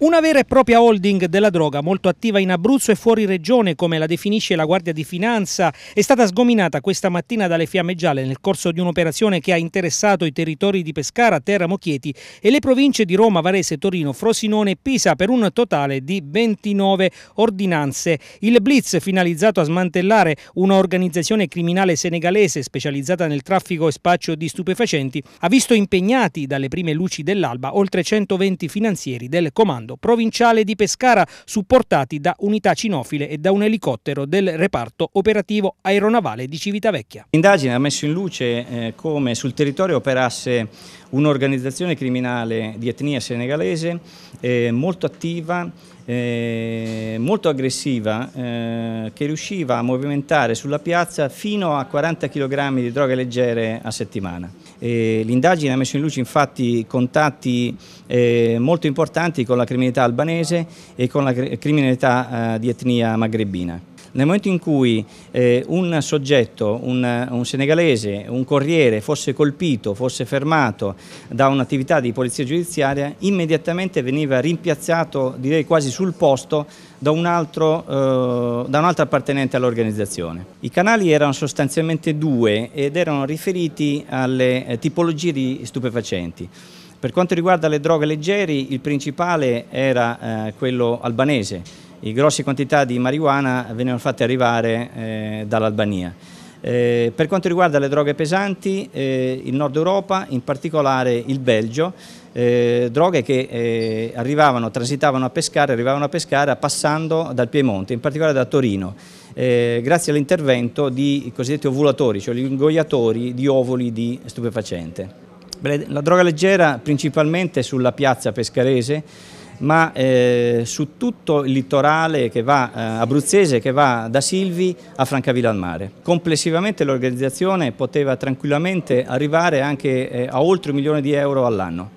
Una vera e propria holding della droga molto attiva in Abruzzo e fuori regione, come la definisce la Guardia di Finanza, è stata sgominata questa mattina dalle fiamme gialle nel corso di un'operazione che ha interessato i territori di Pescara, Teramo, Chieti e le province di Roma, Varese, Torino, Frosinone e Pisa per un totale di 29 ordinanze. Il blitz finalizzato a smantellare un'organizzazione criminale senegalese specializzata nel traffico e spaccio di stupefacenti ha visto impegnati dalle prime luci dell'alba oltre 120 finanzieri del comando Comando Provinciale di Pescara, supportati da unità cinofile e da un elicottero del reparto operativo aeronavale di Civitavecchia. L'indagine ha messo in luce eh, come sul territorio operasse un'organizzazione criminale di etnia senegalese eh, molto attiva eh, molto aggressiva eh, che riusciva a movimentare sulla piazza fino a 40 kg di droghe leggere a settimana. L'indagine ha messo in luce infatti contatti eh, molto importanti con la criminalità albanese e con la criminalità eh, di etnia magrebina. Nel momento in cui eh, un soggetto, un, un, senegalese, un corriere fosse colpito, fosse fermato da un'attività di polizia giudiziaria, immediatamente veniva rimpiazzato, direi quasi sul posto, da eh, un'altra eh, un appartenente all'organizzazione. I canali erano sostanzialmente due ed erano riferiti alle eh, tipologie di stupefacenti. Per quanto riguarda le droghe leggeri, il principale era eh, quello albanese, i grossi quantità di marijuana venivano fatte arrivare eh, dall'Albania. Eh, per quanto riguarda le droghe pesanti, eh, il nord Europa, in particolare il Belgio, eh, droghe che eh, arrivavano, transitavano a pescare, arrivavano a pescare passando dal Piemonte, in particolare da Torino, eh, grazie all'intervento di cosiddetti ovulatori, cioè gli ingoiatori di ovoli di stupefacente. La droga leggera principalmente sulla piazza pescarese, ma eh, su tutto il litorale che va, eh, abruzzese che va da Silvi a Francavilla al mare. Complessivamente l'organizzazione poteva tranquillamente arrivare anche eh, a oltre un milione di euro all'anno.